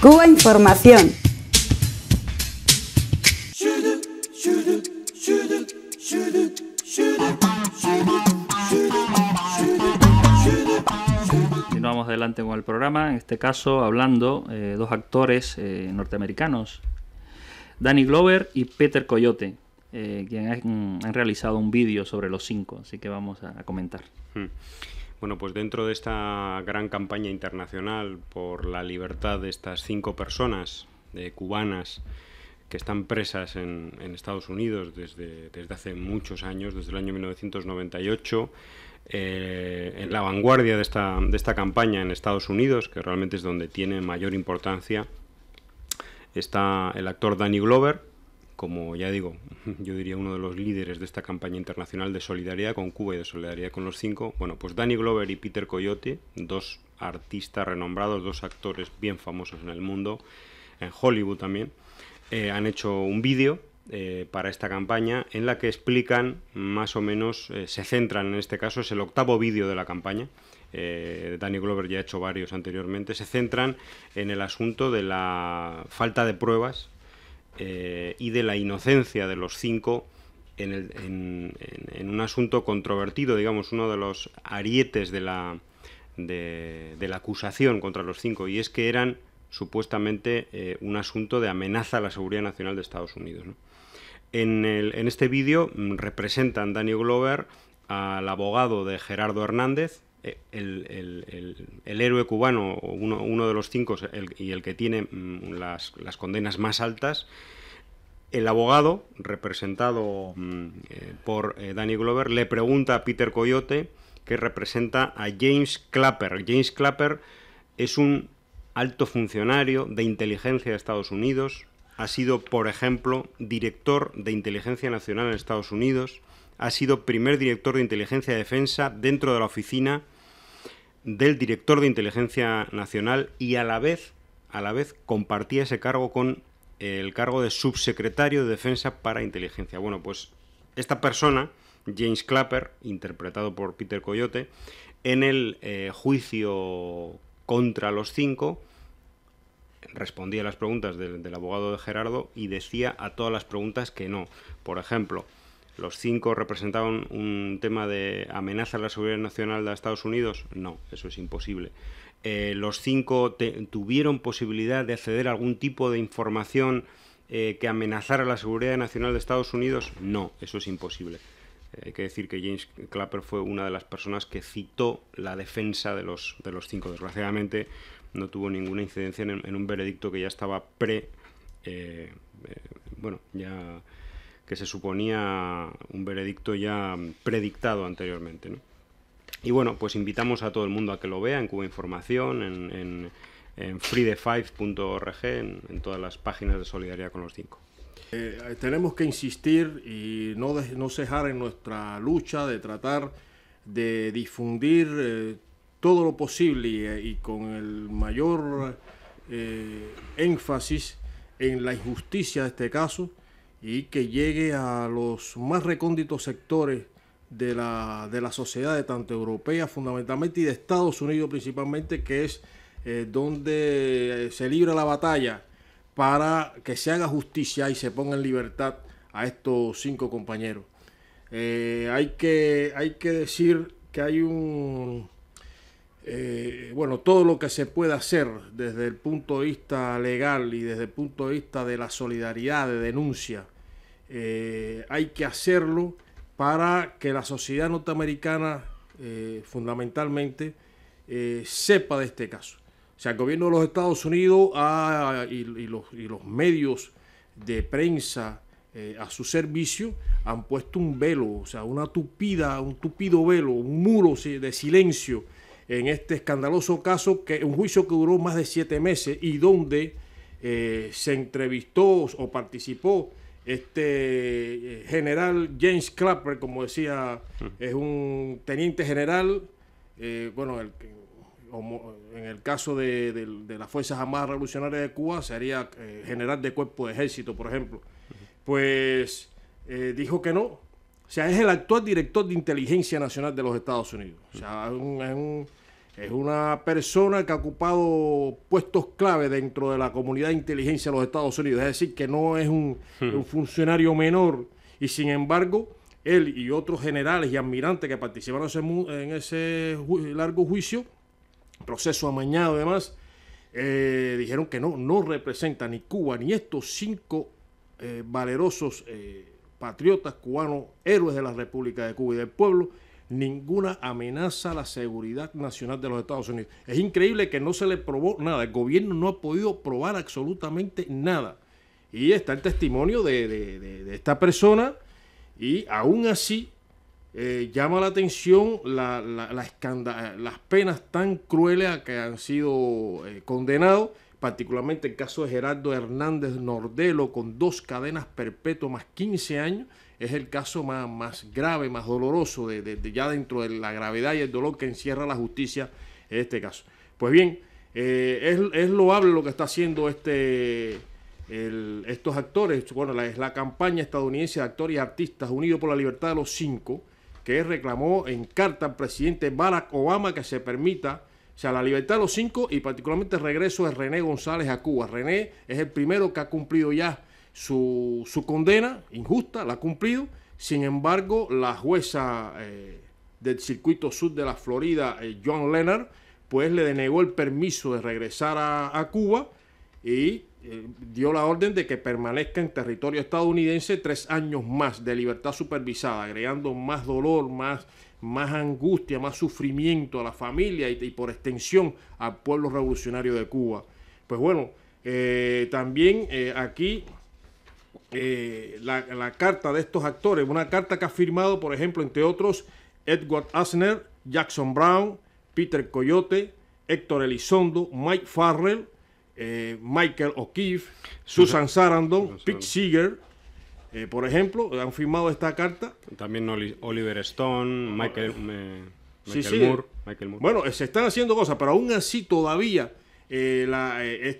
Cuba Información. Continuamos adelante con el programa, en este caso hablando eh, dos actores eh, norteamericanos, Danny Glover y Peter Coyote, eh, quien han, realizado un vídeo sobre los cinco, así que vamos a, comentar. Mm. Bueno, pues dentro de esta gran campaña internacional por la libertad de estas cinco personas cubanas que están presas en, Estados Unidos desde, desde, hace muchos años, desde el año 1998. Eh, en la vanguardia de esta, de esta campaña en Estados Unidos, que realmente es donde tiene mayor importancia, está el actor Danny Glover, como ya digo, yo diría uno de los líderes de esta campaña internacional de solidaridad con Cuba y de solidaridad con los cinco, bueno, pues Danny Glover y Peter Coyote, dos artistas renombrados, dos actores bien famosos en el mundo, en Hollywood también, eh, han hecho un vídeo eh, para esta campaña en la que explican más o menos, eh, se centran en este caso, es el octavo vídeo de la campaña, Danny Glover ya ha hecho varios anteriormente, se centran en el asunto de la falta de pruebas eh, y de la inocencia de los cinco en, un asunto controvertido, digamos, uno de los arietes de la, de, la acusación contra los cinco, y es que eran supuestamente eh, un asunto de amenaza a la seguridad nacional de Estados Unidos. En, este vídeo mm, representan Daniel Glover al abogado de Gerardo Hernández, eh, el, héroe cubano, uno, de los cinco y el que tiene mm, las, condenas más altas, el abogado, representado mm, eh, por eh, Danny Glover, le pregunta a Peter Coyote, que representa a James Clapper. James Clapper es un alto funcionario de inteligencia de Estados Unidos, ha sido, por ejemplo, director de inteligencia nacional en Estados Unidos, ha sido primer director de inteligencia de defensa dentro de la oficina del director de inteligencia nacional y a la vez, a la vez compartía ese cargo con el cargo de subsecretario de defensa para inteligencia. Bueno, pues esta persona, James Clapper, interpretado por Peter Coyote, en el eh, juicio contra los cinco, respondía a las preguntas del abogado de Gerardo y decía a todas las preguntas que no. Por ejemplo, ¿Los cinco representaban un tema de amenaza a la seguridad nacional de Estados Unidos? No, eso es imposible. Eh, ¿Los cinco tuvieron posibilidad de acceder a algún tipo de información eh, que amenazara la seguridad nacional de Estados Unidos? No, eso es imposible. Eh, hay que decir que James Clapper fue una de las personas que citó la defensa de los, de los cinco. Desgraciadamente no tuvo ninguna incidencia en, un veredicto que ya estaba pre... bueno, ya que se suponía un veredicto ya predictado anteriormente. Y bueno, pues invitamos a todo el mundo a que lo vea en Cuba Información, en, en, en freedefive.org, en, en, todas las páginas de solidaridad con los cinco. Eh, tenemos que insistir y no, cejar en nuestra lucha de tratar de difundir eh, todo lo posible y, eh, con el mayor énfasis en la injusticia de este caso y que llegue a los más recónditos sectores de la, sociedad, de tanto europea fundamentalmente y de Estados Unidos principalmente, que es eh, donde eh, se libra la batalla para que se haga justicia y se ponga en libertad a estos cinco compañeros. Eh, hay, que, hay que decir que hay un eh, bueno, todo lo que se pueda hacer desde el punto de vista legal y desde el punto de vista de la solidaridad, de denuncia, eh, hay que hacerlo para que la sociedad norteamericana eh, fundamentalmente sepa de este caso. O sea, el gobierno de los Estados Unidos y, los, y, los, medios de prensa a su servicio han puesto un velo, o sea, una tupida, un tupido velo, un muro de silencio en este escandaloso caso, que un juicio que duró más de siete meses y donde eh, se entrevistó o participó este eh, general James Clapper, como decía, hmm. es un teniente general, eh, bueno, en el caso de, las Fuerzas Armadas Revolucionarias de Cuba, sería general de cuerpo de ejército, por ejemplo. Hmm. Pues dijo que no, o sea, es el actual director de inteligencia nacional de los Estados Unidos. O sea, es, una persona que ha ocupado puestos clave dentro de la comunidad de inteligencia de los Estados Unidos. Es decir, que no es un, hmm. funcionario menor. Y sin embargo, él y otros generales y admirantes que participaron en ese, largo juicio, proceso amañado además, eh, dijeron que no, no representa ni Cuba ni estos cinco eh, valerosos. Eh, patriotas cubanos, héroes de la República de Cuba y del pueblo, ninguna amenaza a la seguridad nacional de los Estados Unidos. Es increíble que no se le probó nada, el gobierno no ha podido probar absolutamente nada. Y está el testimonio de, esta persona y aún así eh, llama la atención las penas tan crueles a que han sido eh, condenados particularmente el caso de Gerardo Hernández Nordelo con dos cadenas perpetuas más 15 años, es el caso más, más grave, más doloroso, de, ya dentro de la gravedad y el dolor que encierra la justicia en este caso. Pues bien, eh, es, loable lo que está haciendo este, estos actores, bueno, es la campaña estadounidense de actores y artistas unidos por la libertad de los cinco, que reclamó en carta al presidente Barack Obama que se permita sea, la libertad de los cinco y particularmente el regreso de René González a Cuba. René es el primero que ha cumplido ya su, su condena injusta, la ha cumplido. Sin embargo, la jueza eh, del circuito sur de la Florida, eh, John Leonard, pues le denegó el permiso de regresar a, a Cuba y eh, dio la orden de que permanezca en territorio estadounidense tres años más de libertad supervisada, agregando más dolor, más, más angustia, más sufrimiento a la familia y, por extensión al pueblo revolucionario de Cuba. Pues bueno, eh, también eh, aquí la, la carta de estos actores, una carta que ha firmado, por ejemplo, entre otros, Edward Asner, Jackson Brown, Peter Coyote, Héctor Elizondo, Mike Farrell, eh, Michael O'Keefe, Susan Sarandon, Pete Seeger, eh, por ejemplo, han firmado esta carta. También Oliver Stone, ah, Michael, Michael, Moore, Bueno, se están haciendo cosas, pero aún así todavía eh,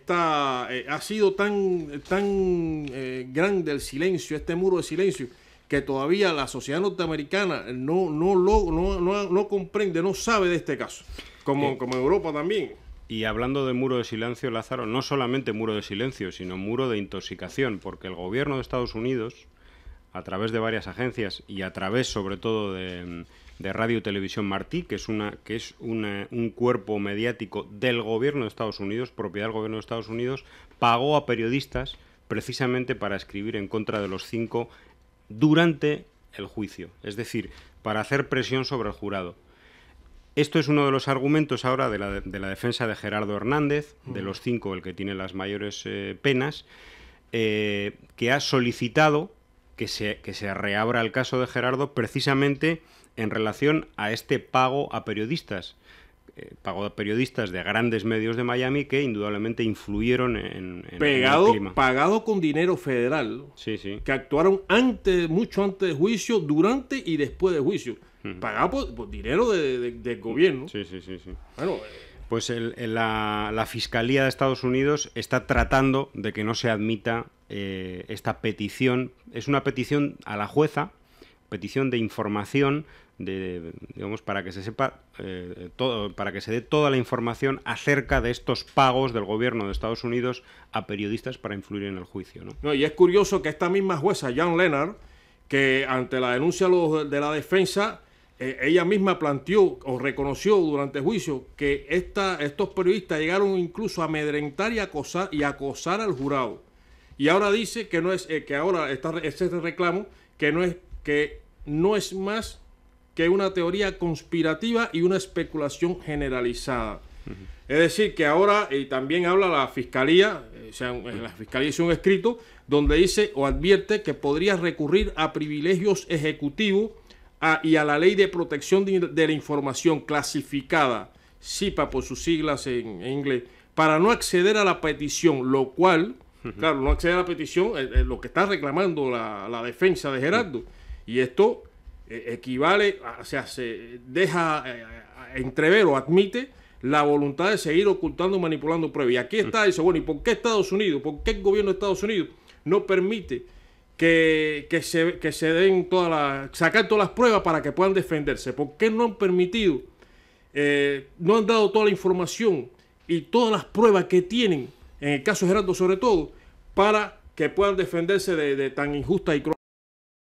ha sido tan, tan grande el silencio, este muro de silencio, que todavía la sociedad norteamericana no, no, lo, comprende, no sabe de este caso, como, como Europa también. Y hablando de muro de silencio, Lázaro, no solamente muro de silencio, sino muro de intoxicación, porque el gobierno de Estados Unidos, a través de varias agencias y a través sobre todo de, Radio Televisión Martí, que es, una, que es un cuerpo mediático del gobierno de Estados Unidos, propiedad del gobierno de Estados Unidos, pagó a periodistas precisamente para escribir en contra de los cinco durante el juicio, es decir, para hacer presión sobre el jurado. Esto es uno de los argumentos ahora de la, defensa de Gerardo Hernández, de los cinco, el que tiene las mayores eh, penas, eh, que ha solicitado que se, reabra el caso de Gerardo precisamente en relación a este pago a periodistas eh, pago a periodistas de grandes medios de Miami que indudablemente influyeron en, el clima. Pagado con dinero federal. Sí, sí. Que actuaron antes, mucho antes de juicio, durante y después de juicio pagado por, dinero de, del gobierno. Sí, sí, sí. Bueno, pues la, Fiscalía de Estados Unidos está tratando de que no se admita eh, esta petición. Es una petición a la jueza, petición de información. De, digamos para que se sepa eh, todo, para que se dé toda la información acerca de estos pagos del gobierno de Estados Unidos a periodistas para influir en el juicio ¿no? y es curioso que esta misma jueza John Leonard que ante la denuncia de la defensa eh, ella misma planteó o reconoció durante el juicio que esta, estos periodistas llegaron incluso a amedrentar y acosar, y acosar al jurado. Y ahora dice que no es eh, que ahora está ese reclamo que no es que no es más que una teoría conspirativa y una especulación generalizada. Es decir, que ahora y también habla la fiscalía, eh, o sea, la fiscalía hizo un escrito donde dice o advierte que podría recurrir a privilegios ejecutivos Ah, y a la Ley de Protección de, la Información Clasificada, SIPA por sus siglas en, inglés, para no acceder a la petición, lo cual, claro, no acceder a la petición, es, lo que está reclamando la, defensa de Gerardo. Y esto eh, equivale, o sea, se deja eh, entrever o admite la voluntad de seguir ocultando, manipulando pruebas. Y aquí está, eso. bueno, ¿y por qué Estados Unidos? ¿Por qué el gobierno de Estados Unidos no permite? que, que, se, que se den todas las, sacar todas las pruebas para que puedan defenderse. ¿Por qué no han permitido, eh, no han dado toda la información y todas las pruebas que tienen, en el caso de Gerardo sobre todo, para que puedan defenderse de, de tan injusta y cruel